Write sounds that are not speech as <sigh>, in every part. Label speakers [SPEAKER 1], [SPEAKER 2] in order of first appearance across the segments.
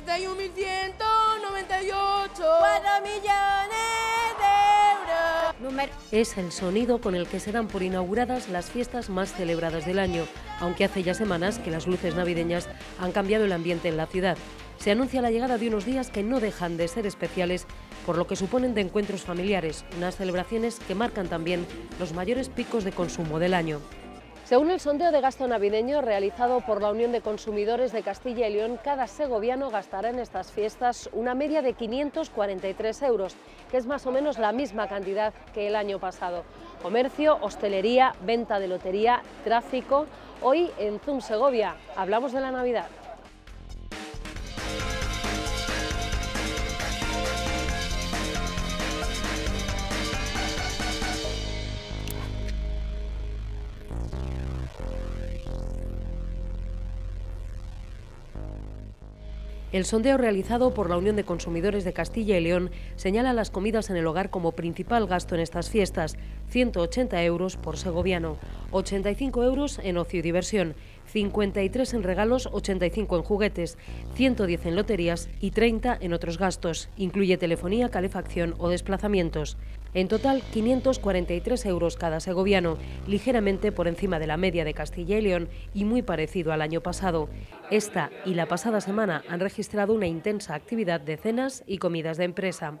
[SPEAKER 1] millones de euros. Es el sonido con el que se dan por inauguradas las fiestas más celebradas del año, aunque hace ya semanas que las luces navideñas han cambiado el ambiente en la ciudad. Se anuncia la llegada de unos días que no dejan de ser especiales por lo que suponen de encuentros familiares, unas celebraciones que marcan también los mayores picos de consumo del año. Según el sondeo de gasto navideño realizado por la Unión de Consumidores de Castilla y León, cada segoviano gastará en estas fiestas una media de 543 euros, que es más o menos la misma cantidad que el año pasado. Comercio, hostelería, venta de lotería, tráfico. Hoy en Zoom Segovia hablamos de la Navidad. El sondeo realizado por la Unión de Consumidores de Castilla y León señala las comidas en el hogar como principal gasto en estas fiestas, 180 euros por segoviano, 85 euros en ocio y diversión, 53 en regalos, 85 en juguetes, 110 en loterías y 30 en otros gastos. Incluye telefonía, calefacción o desplazamientos. En total, 543 euros cada segoviano, ligeramente por encima de la media de Castilla y León y muy parecido al año pasado. Esta y la pasada semana han registrado una intensa actividad de cenas y comidas de empresa.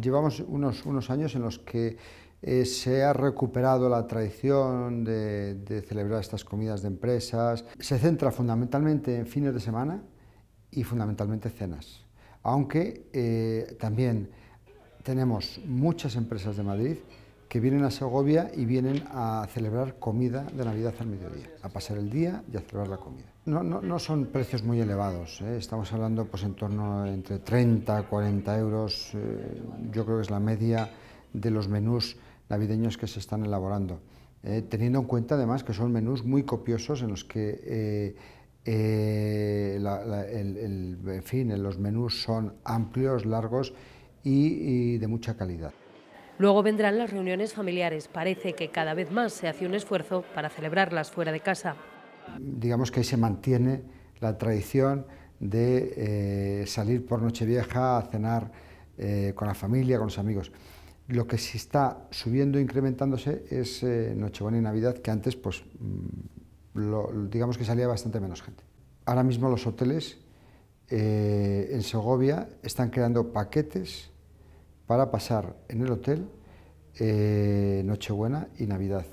[SPEAKER 2] Llevamos unos, unos años en los que eh, se ha recuperado la tradición de, celebrar estas comidas de empresas. Se centra fundamentalmente en fines de semana y fundamentalmente cenas, aunque eh, también tenemos muchas empresas de Madrid que vienen a Segovia y vienen a celebrar comida de Navidad al mediodía, a pasar el día y a celebrar la comida. No, no, son precios muy elevados, ¿eh? estamos hablando pues en torno entre 30, 40 euros, eh, yo creo que es la media de los menús navideños que se están elaborando, ¿eh? teniendo en cuenta además que son menús muy copiosos en los que el, los menús son amplios, largos y, de mucha calidad.
[SPEAKER 1] Luego vendrán las reuniones familiares. Parece que cada vez más se hace un esfuerzo para celebrarlas fuera de casa.
[SPEAKER 2] Digamos que ahí se mantiene la tradición de eh, salir por Nochevieja a cenar eh, con la familia, con los amigos. Lo que sí está subiendo, incrementándose, es eh, Nochebuena y Navidad, que antes, pues, mm, digamos que salía bastante menos gente. Ahora mismo los hoteles eh, en Segovia están creando paquetes para pasar en el hotel eh, Nochebuena y Navidad.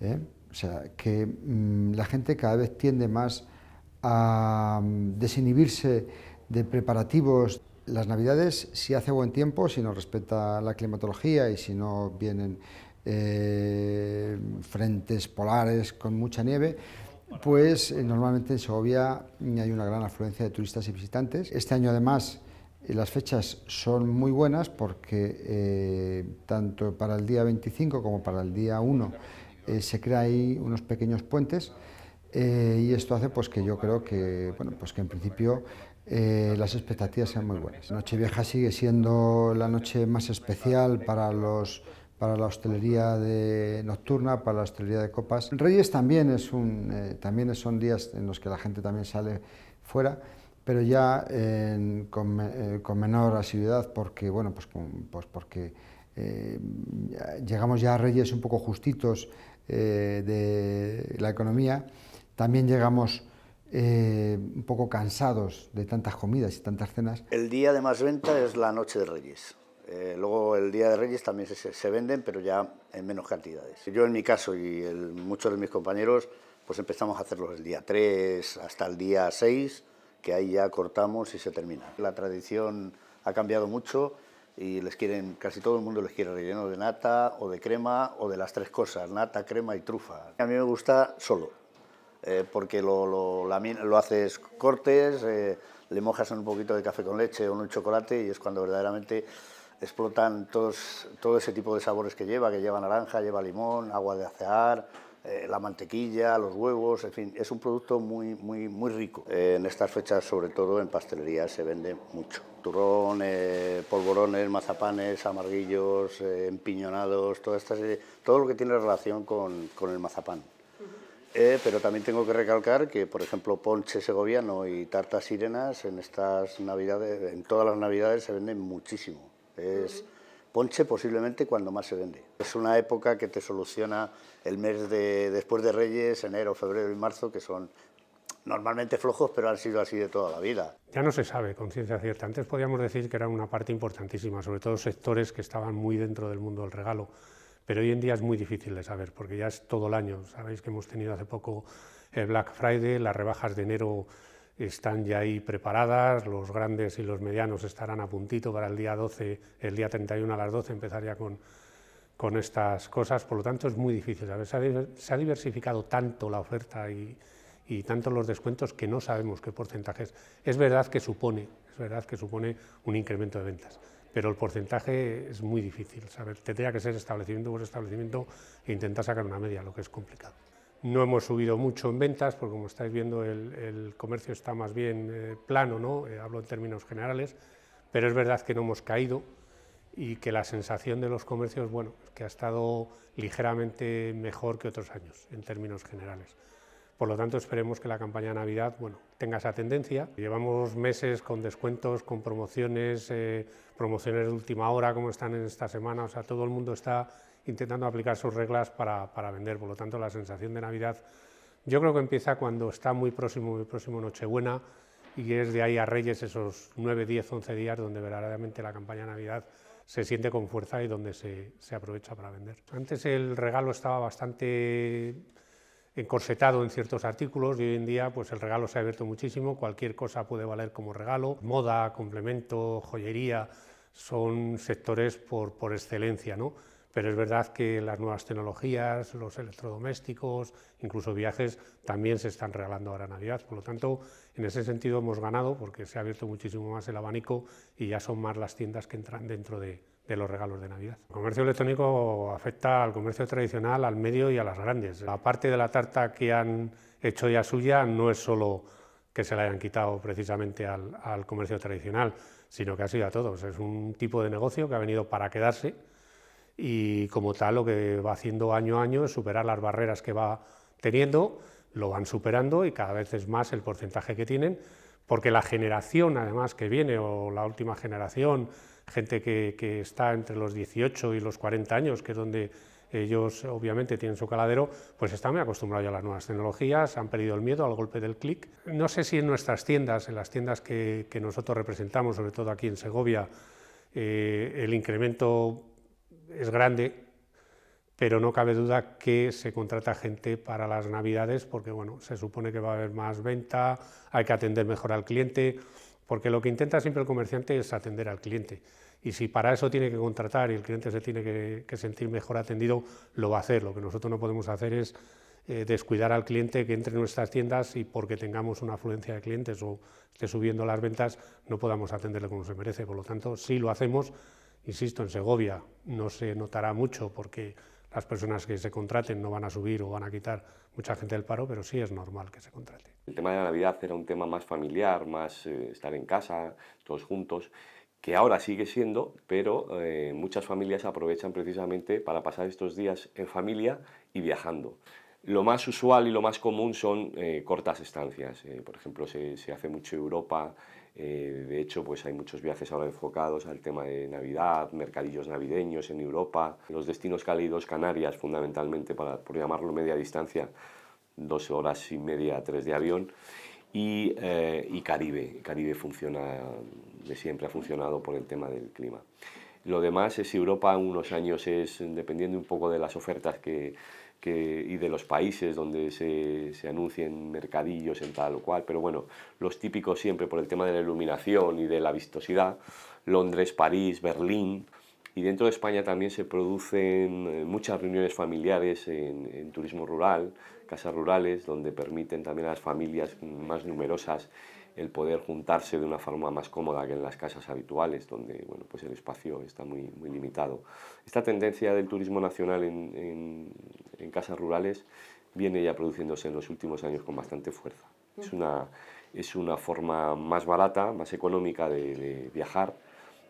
[SPEAKER 2] ¿eh? O sea, que mm, la gente cada vez tiende más a mm, desinhibirse de preparativos. Las Navidades, si hace buen tiempo, si no respeta la climatología y si no vienen eh, frentes polares con mucha nieve, pues normalmente en Segovia mm, hay una gran afluencia de turistas y visitantes. Este año además las fechas son muy buenas porque eh, tanto para el día 25 como para el día 1 eh, se crean ahí unos pequeños puentes eh, y esto hace pues que yo creo que, bueno, pues que en principio las expectativas sean muy buenas. noche vieja sigue siendo la noche más especial para los para la hostelería de nocturna, para la hostelería de copas. Reyes también es un también son días en los que la gente también sale fuera pero ya eh, con, menor asiduidad porque, bueno, pues, pues porque eh, llegamos ya a reyes un poco justitos eh, de la economía, también llegamos un poco cansados de tantas comidas y tantas cenas.
[SPEAKER 3] El día de más venta es la noche de reyes. luego el día de Reyes también se, se, venden, pero ya en menos cantidades. Yo en mi caso y muchos de mis compañeros, pues empezamos a hacerlo el día 3 hasta el día 6 que ahí ya cortamos y se termina. La tradición ha cambiado mucho y les quieren, casi todo el mundo les quiere relleno de nata o de crema o de las tres cosas, nata, crema y trufa. A mí me gusta solo, eh, porque lo, lo, haces cortes, eh, le mojas en un poquito de café con leche o un chocolate y es cuando verdaderamente explotan todos, todo ese tipo de sabores que lleva, que lleva naranja, lleva limón, agua de acear, eh, la mantequilla, los huevos, en fin, es un producto muy, muy, muy rico. en estas fechas, sobre todo en pastelería, se vende mucho. Turrón, eh, polvorones, mazapanes, amarguillos, eh, empiñonados, toda esta todo lo que tiene relación con, con el mazapán. pero también tengo que recalcar que, por ejemplo, ponche segoviano y tartas sirenas en estas navidades, en todas las navidades se venden muchísimo. Es Ponche posiblemente cuando más se vende. Es una época que te soluciona el mes de después de Reyes, enero, febrero y marzo, que son normalmente flojos, pero han sido así de toda la vida.
[SPEAKER 4] Ya no se sabe con cierta. Antes podíamos decir que era una parte importantísima, sobre todo sectores que estaban muy dentro del mundo del regalo, pero hoy en día es muy difícil de saber, porque ya es todo el año. Sabéis que hemos tenido hace poco el eh, Black Friday, las rebajas de enero están ya ahí preparadas, los grandes y los medianos estarán a puntito para el día 12, el día 31 a las 12 empezaría con, con estas cosas, por lo tanto es muy difícil. se ha diversificado tanto la oferta y, tanto los descuentos que no sabemos qué porcentajes. Es verdad que supone, es verdad que supone un incremento de ventas, pero el porcentaje es muy difícil saber. Tendría que ser establecimiento por establecimiento e intentar sacar una media, lo que es complicado. No hemos subido mucho en ventas, porque como estáis viendo el, comercio está más bien eh, plano, ¿no? Eh, hablo en términos generales, pero es verdad que no hemos caído y que la sensación de los comercios, bueno, que ha estado ligeramente mejor que otros años en términos generales. Por lo tanto, esperemos que la campaña de Navidad bueno, tenga esa tendencia. Llevamos meses con descuentos, con promociones, eh, promociones de última hora, como están en esta semana. O sea, todo el mundo está intentando aplicar sus reglas para, vender. Por lo tanto, la sensación de Navidad yo creo que empieza cuando está muy próximo, muy próximo Nochebuena y es de ahí a Reyes esos 9, 10, 11 días donde verdaderamente la campaña Navidad se siente con fuerza y donde se, aprovecha para vender. Antes el regalo estaba bastante encorsetado en ciertos artículos y hoy en día pues el regalo se ha abierto muchísimo, cualquier cosa puede valer como regalo, moda, complemento, joyería, son sectores por, por excelencia. ¿no? pero es verdad que las nuevas tecnologías, los electrodomésticos, incluso viajes, también se están regalando ahora Navidad. Por lo tanto, en ese sentido hemos ganado porque se ha abierto muchísimo más el abanico y ya son más las tiendas que entran dentro de, los regalos de Navidad. El comercio electrónico afecta al comercio tradicional, al medio y a las grandes. La parte de la tarta que han hecho ya suya no es solo que se la hayan quitado precisamente al, al comercio tradicional, sino que ha sido a todos. Es un tipo de negocio que ha venido para quedarse y como tal lo que va haciendo año a año es superar las barreras que va teniendo, lo van superando y cada vez es más el porcentaje que tienen, porque la generación además que viene, o la última generación, gente que, está entre los 18 y los 40 años, que es donde ellos obviamente tienen su caladero, pues están muy acostumbrados a las nuevas tecnologías, han perdido el miedo al golpe del clic. No sé si en nuestras tiendas, en las tiendas que, nosotros representamos, sobre todo aquí en Segovia, eh, el incremento es grande, pero no cabe duda que se contrata gente para las navidades porque bueno, se supone que va a haber más venta, hay que atender mejor al cliente, porque lo que intenta siempre el comerciante es atender al cliente. Y si para eso tiene que contratar y el cliente se tiene que, sentir mejor atendido, lo va a hacer. Lo que nosotros no podemos hacer es eh, descuidar al cliente que entre en nuestras tiendas y porque tengamos una afluencia de clientes o esté subiendo las ventas, no podamos atenderle como se merece. Por lo tanto, sí lo hacemos Insisto, en Segovia no se notará mucho porque las personas que se contraten no van a subir o van a quitar mucha gente del paro, pero sí es normal que se contrate.
[SPEAKER 5] El tema de la Navidad era un tema más familiar, más eh, estar en casa, todos juntos, que ahora sigue siendo, pero eh, muchas familias aprovechan precisamente para pasar estos días en familia y viajando. Lo más usual y lo más común son eh, cortas estancias. por ejemplo, se, se hace mucho Europa, eh, de hecho, pues hay muchos viajes ahora enfocados al tema de Navidad, mercadillos navideños en Europa, los destinos cálidos Canarias, fundamentalmente, para, por llamarlo media distancia, dos horas y media, tres de avión, y, eh, y Caribe. Caribe funciona, de siempre ha funcionado por el tema del clima. Lo demás es Europa, unos años es, dependiendo un poco de las ofertas que, y de los países donde se, se, anuncien mercadillos en tal o cual, pero bueno, los típicos siempre por el tema de la iluminación y de la vistosidad, Londres, París, Berlín, y dentro de España también se producen eh, muchas reuniones familiares en, en turismo rural, casas rurales, donde permiten también a las familias más numerosas el poder juntarse de una forma más cómoda que en las casas habituales, donde pues el espacio está muy, muy limitado. Esta tendencia del turismo nacional en, casas rurales viene ya produciéndose en los últimos años con bastante fuerza. Es mm. una, forma más barata, más económica de, viajar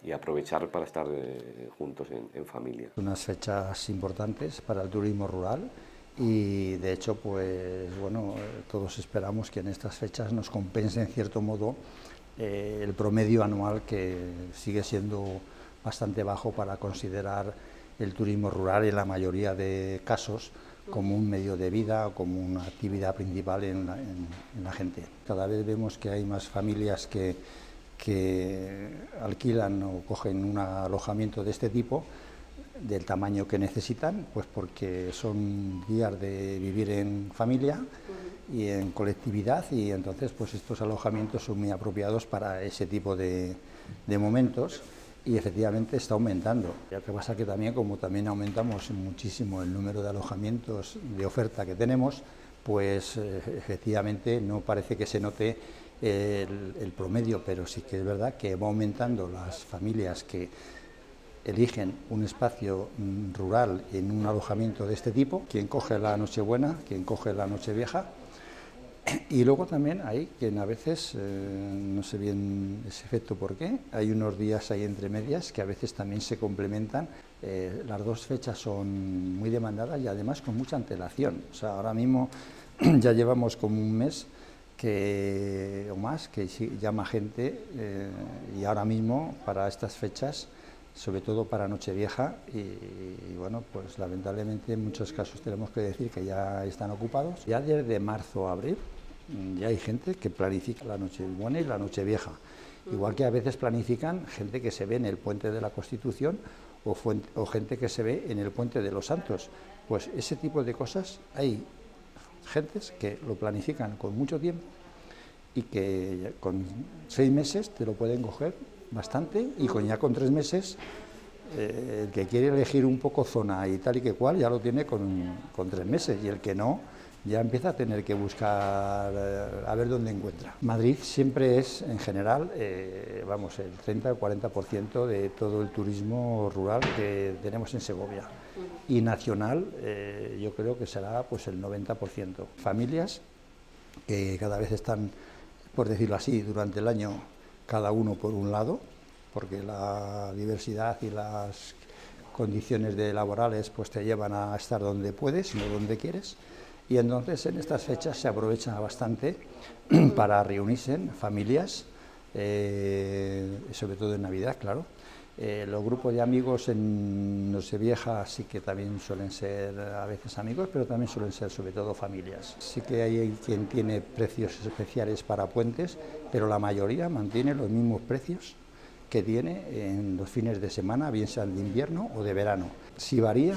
[SPEAKER 5] y aprovechar para estar eh, juntos en, en familia.
[SPEAKER 6] Unas fechas importantes para el turismo rural y de hecho pues bueno todos esperamos que en estas fechas nos compense en cierto modo eh, el promedio anual que sigue siendo bastante bajo para considerar el turismo rural en la mayoría de casos como un medio de vida o como una actividad principal en la, gente. Cada vez vemos que hay más familias que alquilan o cogen un alojamiento de este tipo del tamaño que necesitan, pues porque son días de vivir en familia y en colectividad y entonces pues estos alojamientos son muy apropiados para ese tipo de, momentos y efectivamente está aumentando. Lo que pasa que también, como también aumentamos muchísimo el número de alojamientos de oferta que tenemos, pues eh, efectivamente no parece que se note el promedio, pero sí que es verdad que va aumentando las familias que eligen un espacio mm, rural en un alojamiento de este tipo, quien coge la noche buena, quien coge la noche vieja... y luego también hay quien a veces, eh, no sé bien ese efecto por qué, hay unos días ahí entre medias que a veces también se complementan. Eh, las dos fechas son muy demandadas y además con mucha antelación. O sea, ahora mismo <clears throat> ya llevamos como un mes que, o más que llama gente eh, y ahora mismo para estas fechas sobre todo para Nochevieja y, bueno, pues lamentablemente en muchos casos tenemos que decir que ya están ocupados. Ya desde marzo a abril mm, ya hay gente que planifica la noche y la Nochevieja... igual que a veces planifican gente que se ve en el puente de la Constitución o, o gente que se ve en el puente de los Santos. Pues ese tipo de cosas hay gentes que lo planifican con mucho tiempo y que con seis meses te lo pueden coger bastante, y con ya con tres meses, eh, el que quiere elegir un poco zona y tal y que cual, ya lo tiene con, tres meses, y el que no, ya empieza a tener que buscar eh, a ver dónde encuentra. Madrid siempre es, en general, eh, vamos, el 30 o 40% de todo el turismo rural que tenemos en Segovia. Y nacional, yo creo que será pues el 90%. Familias que cada vez están, por decirlo así, durante el año cada uno por un lado, porque la diversidad y las condiciones de laborales pues te llevan a estar donde puedes, no donde quieres. Y entonces en estas fechas se aprovechan bastante <clears throat> para reunirse en familias, eh, sobre todo en Navidad, claro, eh, los grupos de amigos en Vieja sí que también suelen ser a veces amigos, pero también suelen ser sobre todo familias. Sí que hay quien tiene precios especiales para puentes, pero la mayoría mantiene los mismos precios que tiene en los fines de semana, bien sean de invierno o de verano. Si varía,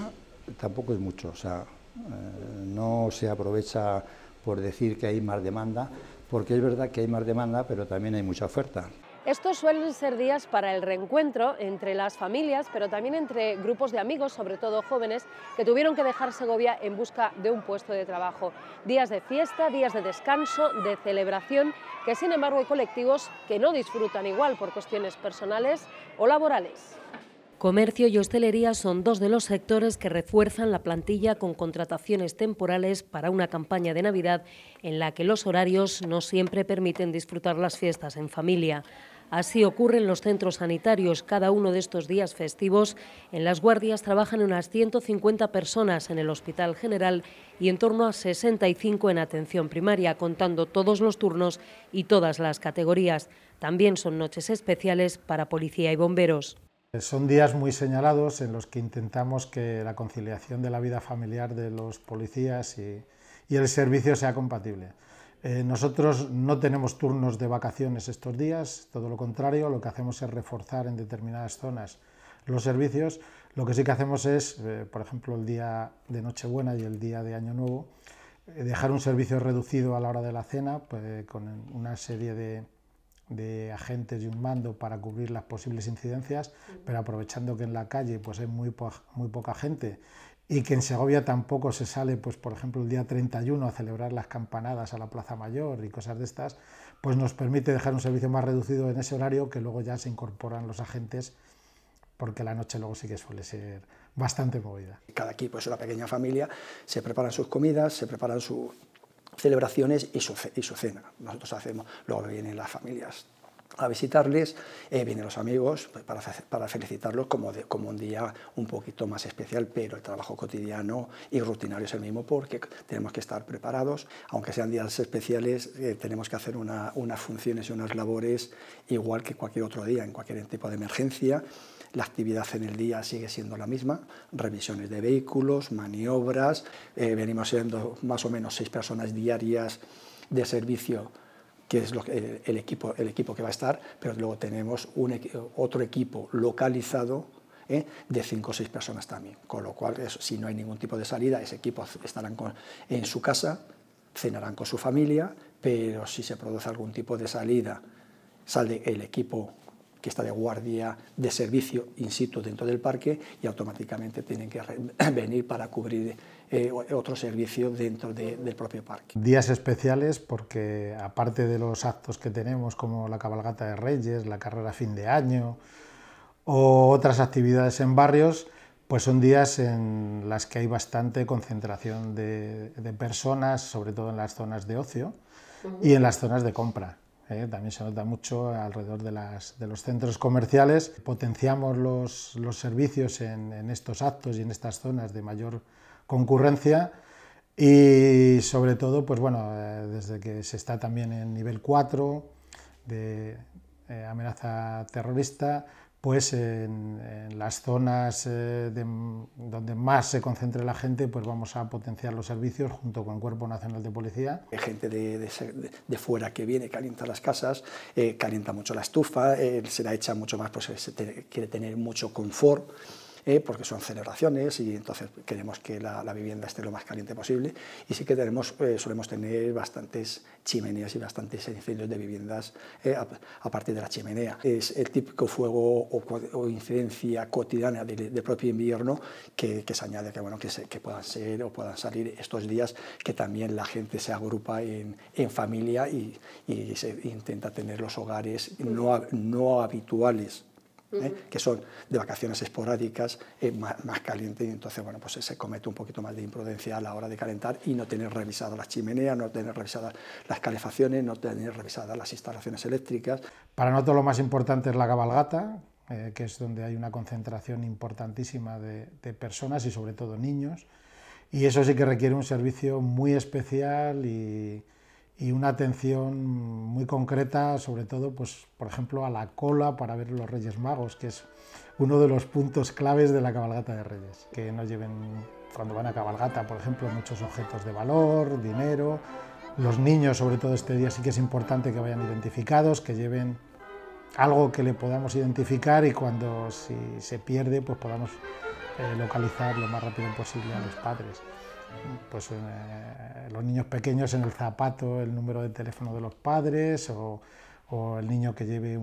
[SPEAKER 6] tampoco es mucho, o sea, eh, no se aprovecha por decir que hay más demanda, porque es verdad que hay más demanda, pero también hay mucha oferta.
[SPEAKER 1] Estos suelen ser días para el reencuentro entre las familias, pero también entre grupos de amigos, sobre todo jóvenes, que tuvieron que dejar Segovia en busca de un puesto de trabajo. Días de fiesta, días de descanso, de celebración, que sin embargo hay colectivos que no disfrutan igual por cuestiones personales o laborales. Comercio y hostelería son dos de los sectores que refuerzan la plantilla con contrataciones temporales para una campaña de Navidad en la que los horarios no siempre permiten disfrutar las fiestas en familia. Así ocurre en los centros sanitarios. Cada uno de estos días festivos, en las guardias trabajan unas 150 personas en el Hospital General y en torno a 65 en atención primaria, contando todos los turnos y todas las categorías. También son noches especiales para policía y bomberos.
[SPEAKER 7] Son días muy señalados en los que intentamos que la conciliación de la vida familiar de los policías y, y el servicio sea compatible. Eh, nosotros no tenemos turnos de vacaciones estos días, todo lo contrario, lo que hacemos es reforzar en determinadas zonas los servicios. Lo que sí que hacemos es, eh, por ejemplo, el día de Nochebuena y el día de Año Nuevo, eh, dejar un servicio reducido a la hora de la cena, pues, con una serie de, agentes y un mando para cubrir las posibles incidencias, pero aprovechando que en la calle pues hay muy poca gente y que en Segovia tampoco se sale, pues por ejemplo, el día 31 a celebrar las campanadas a la Plaza Mayor y cosas de estas, pues nos permite dejar un servicio más reducido en ese horario que luego ya se incorporan los agentes porque la noche luego sí que suele ser bastante movida.
[SPEAKER 8] Cada equipo es una pequeña familia, se preparan sus comidas, se preparan sus celebraciones y y su cena. Nosotros hacemos, luego vienen las familias a visitarles, eh, vienen los amigos pues, para, felicitarlos como, como un día un poquito más especial, pero el trabajo cotidiano y rutinario es el mismo porque tenemos que estar preparados, aunque sean días especiales, eh, tenemos que hacer unas funciones y unas labores igual que cualquier otro día, en cualquier tipo de emergencia, la actividad en el día sigue siendo la misma, revisiones de vehículos, maniobras, eh, venimos siendo más o menos seis personas diarias de servicio que es lo el, equipo, el equipo que va a estar, pero luego tenemos un, otro equipo localizado ¿eh? de 5 o 6 personas también. Con lo cual, si no hay ningún tipo de salida, ese equipo estarán en su casa, cenarán con su familia, pero si se produce algún tipo de salida, sale el equipo que está de guardia de servicio in situ dentro del parque y automáticamente tienen que <clears throat> venir para cubrir eh, otro servicio dentro del propio
[SPEAKER 7] parque. Días especiales porque aparte de los actos que tenemos como la cabalgata de Reyes, la carrera fin de año o otras actividades en barrios, pues son días en las que hay bastante concentración de, personas, sobre todo en las zonas de ocio y en las zonas de compra. ¿eh? también se nota mucho alrededor de, de los centros comerciales. Potenciamos los, los servicios en, en, estos actos y en estas zonas de mayor concurrencia y sobre todo, pues bueno, eh, desde que se está también en nivel 4 de eh, amenaza terrorista, pues en, las zonas eh, donde más se concentre la gente, pues vamos a potenciar los servicios junto con el Cuerpo Nacional de Policía.
[SPEAKER 8] Hay gente de, fuera que viene, calienta las casas, calienta mucho la estufa, se la echa mucho más, pues se quiere tener mucho confort. Eh, porque son celebraciones y entonces queremos que la, vivienda esté lo más caliente posible y sí que tenemos, eh, solemos tener bastantes chimeneas y bastantes incendios de viviendas eh, a, partir de la chimenea. Es el típico fuego o, incidencia cotidiana del de propio invierno que, se añade que, bueno, que, puedan ser o puedan salir estos días que también la gente se agrupa en, familia y, y se intenta tener los hogares no, no habituales ¿eh? que son de vacaciones esporádicas, eh, más, caliente, y entonces bueno, pues eh, se comete un poquito más de imprudencia a la hora de calentar y no tener revisadas las chimeneas, no tener revisadas las calefacciones, no tener revisadas las instalaciones eléctricas.
[SPEAKER 7] Para nosotros lo más importante es la cabalgata, eh, que es donde hay una concentración importantísima de personas y sobre todo niños, y eso sí que requiere un servicio muy especial y y una atención muy concreta, sobre todo, pues, por ejemplo, a la cola para ver los Reyes Magos, que es uno de los puntos claves de la cabalgata de Reyes, que no lleven cuando van a cabalgata, por ejemplo, muchos objetos de valor, dinero. Los niños, sobre todo este día, sí que es importante que vayan identificados, que lleven algo que le podamos identificar y cuando si se pierde, pues podamos eh, localizar lo más rápido posible a los padres pues, eh, los niños pequeños en el zapato, el número de teléfono de los padres o, el niño que lleve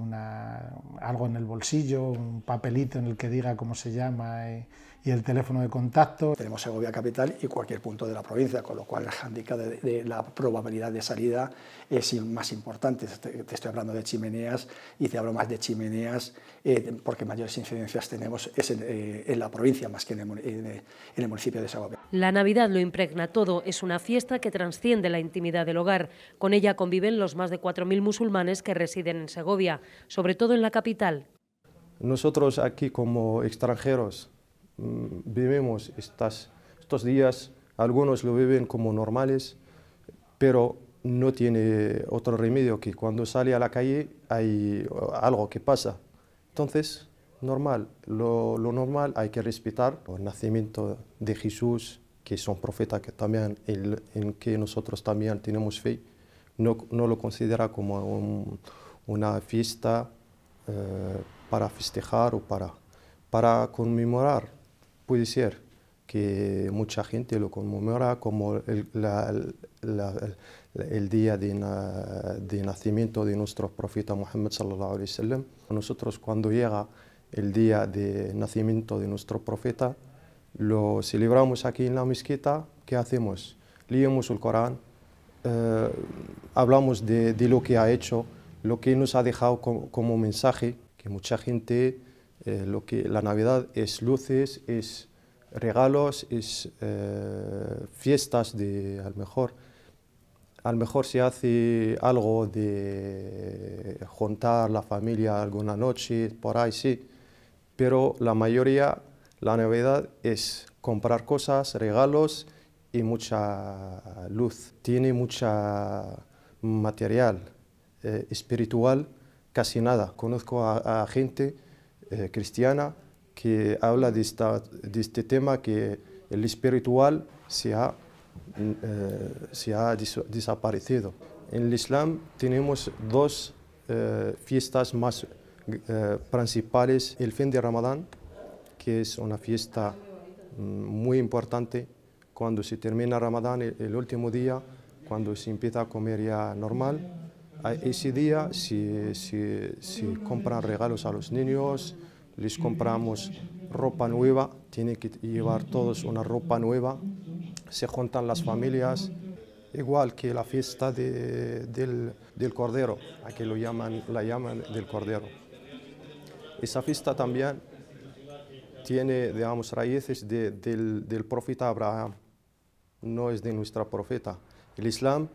[SPEAKER 7] algo en el bolsillo, un papelito en el que diga cómo se llama y el teléfono de contacto.
[SPEAKER 8] Tenemos Segovia Capital y cualquier punto de la provincia, con lo cual el hándicap de, la probabilidad de salida es más importante. Te, estoy hablando de chimeneas y te hablo más de chimeneas eh, porque mayores incidencias tenemos eh, en, la provincia más que eh, en el, municipio de Segovia.
[SPEAKER 1] La Navidad lo impregna todo, es una fiesta que transciende la intimidad del hogar. Con ella conviven los más de 4.000 musulmanes que residen en Segovia, sobre todo en la capital.
[SPEAKER 9] Nosotros aquí como extranjeros Mm, vivimos estas, estos días, algunos lo viven como normales, pero no tiene otro remedio que cuando sale a la calle hay uh, algo que pasa. Entonces, normal, lo, lo normal hay que respetar el nacimiento de Jesús, que son profetas que también, en que nosotros también tenemos fe, no, no lo considera como una fiesta eh, para festejar o para, para conmemorar puede ser que mucha gente lo conmemora como el, día de, nacimiento de nuestro profeta Muhammad Nosotros cuando llega el día de nacimiento de nuestro profeta, lo celebramos aquí en la mezquita, ¿qué hacemos? Leemos el Corán, eh, hablamos de, lo que ha hecho, lo que nos ha dejado como mensaje, que mucha gente eh, lo que, la Navidad es luces, es regalos, es eh, fiestas de, a mejor, al mejor se hace algo de juntar la familia alguna noche, por ahí sí, pero la mayoría, la Navidad es comprar cosas, regalos y mucha luz. Tiene mucha material eh, espiritual, casi nada. Conozco a gente eh, cristiana que habla de, este tema que el espiritual se ha, mm, eh, desaparecido. En el Islam tenemos dos eh, fiestas más principales, el fin de Ramadán, que es una fiesta mm, muy importante. Cuando se termina Ramadán, el, el último día, cuando se empieza a comer ya normal, ese día si compran regalos a los niños, les compramos ropa nueva, tienen que llevar todos una ropa nueva, se juntan las familias, igual que la fiesta del, del, Cordero, aquí lo llaman, la llaman del Cordero. Esa fiesta también tiene, digamos, raíces del, del, profeta Abraham, no es de nuestra profeta. El Islam...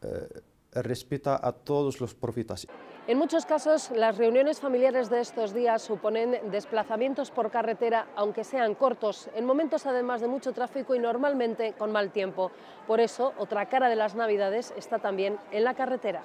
[SPEAKER 9] Eh, respeta a todos los profetas.
[SPEAKER 1] En muchos casos, las reuniones familiares de estos días suponen desplazamientos por carretera, aunque sean cortos, en momentos además de mucho tráfico y normalmente con mal tiempo. Por eso, otra cara de las Navidades está también en la carretera.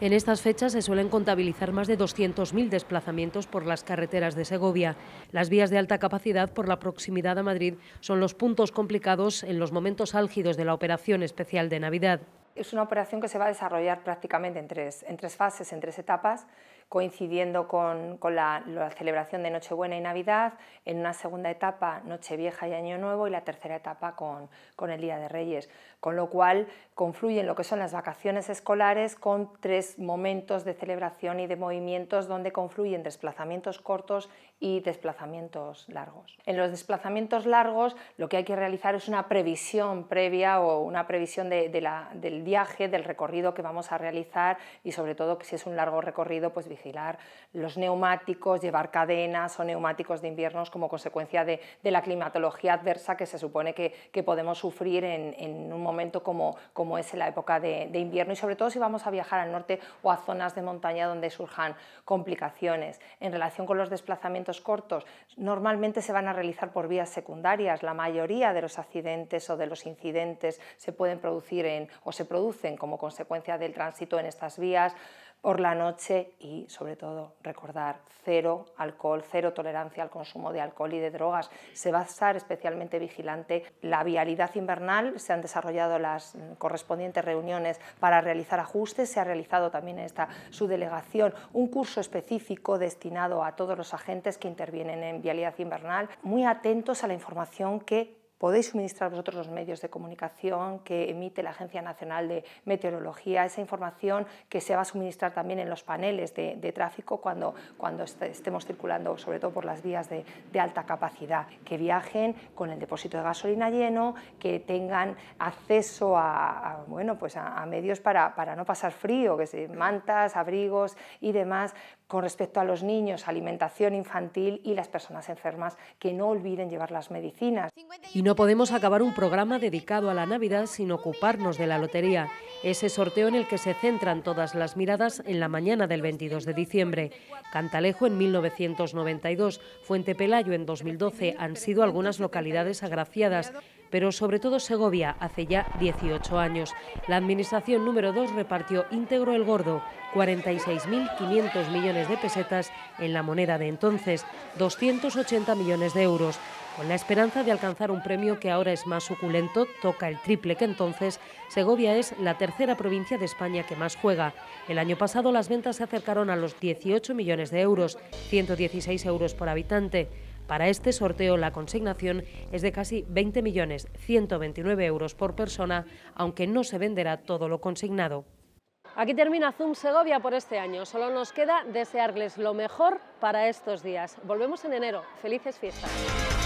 [SPEAKER 1] En estas fechas se suelen contabilizar más de 200.000 desplazamientos por las carreteras de Segovia. Las vías de alta capacidad por la proximidad a Madrid son los puntos complicados en los momentos álgidos de la operación especial de Navidad.
[SPEAKER 10] Es una operación que se va a desarrollar prácticamente en tres, en tres fases, en tres etapas coincidiendo con, la, celebración de Nochebuena y Navidad, en una segunda etapa Nochevieja y Año Nuevo y la tercera etapa con, con, el Día de Reyes, con lo cual confluyen lo que son las vacaciones escolares con tres momentos de celebración y de movimientos donde confluyen desplazamientos cortos y desplazamientos largos. En los desplazamientos largos lo que hay que realizar es una previsión previa o una previsión del viaje, del recorrido que vamos a realizar y sobre todo si es un largo recorrido pues vigilar los neumáticos, llevar cadenas o neumáticos de inviernos como consecuencia de, la climatología adversa que se supone que, podemos sufrir en, un momento como, es la época de, de invierno y sobre todo si vamos a viajar al norte o a zonas de montaña donde surjan complicaciones. En relación con los desplazamientos cortos normalmente se van a realizar por vías secundarias. La mayoría de los accidentes o de los incidentes se pueden producir en, o se producen como consecuencia del tránsito en estas vías por la noche y sobre todo recordar cero alcohol, cero tolerancia al consumo de alcohol y de drogas. Se va a estar especialmente vigilante la vialidad invernal, se han desarrollado las mm, correspondientes reuniones para realizar ajustes, se ha realizado también en esta delegación un curso específico destinado a todos los agentes que intervienen en vialidad invernal, muy atentos a la información que podéis suministrar vosotros los medios de comunicación que emite la Agencia Nacional de Meteorología, esa información que se va a suministrar también en los paneles de, tráfico cuando, cuando estemos circulando, sobre todo por las vías de, alta capacidad, que viajen con el depósito de gasolina lleno, que tengan acceso a, bueno, pues a, medios para, no pasar frío, que se, mantas, abrigos y demás, con respecto a los niños, alimentación infantil y las personas enfermas, que no olviden llevar las medicinas.
[SPEAKER 1] Y no podemos acabar un programa dedicado a la Navidad sin ocuparnos de la lotería, ese sorteo en el que se centran todas las miradas en la mañana del 22 de diciembre. Cantalejo en 1992, Fuente Pelayo en 2012 han sido algunas localidades agraciadas pero sobre todo Segovia hace ya 18 años. La administración número 2 repartió íntegro el gordo, 46.500 millones de pesetas en la moneda de entonces, 280 millones de euros con la esperanza de alcanzar un premio que ahora es más suculento, toca el triple que entonces, Segovia es la tercera provincia de España que más juega. El año pasado las ventas se acercaron a los 18 millones de euros, 116 euros por habitante. Para este sorteo la consignación es de casi 20 millones 129 euros por persona, aunque no se venderá todo lo consignado. Aquí termina Zoom Segovia por este año. Solo nos queda desearles lo mejor para estos días. Volvemos en enero. Felices fiestas.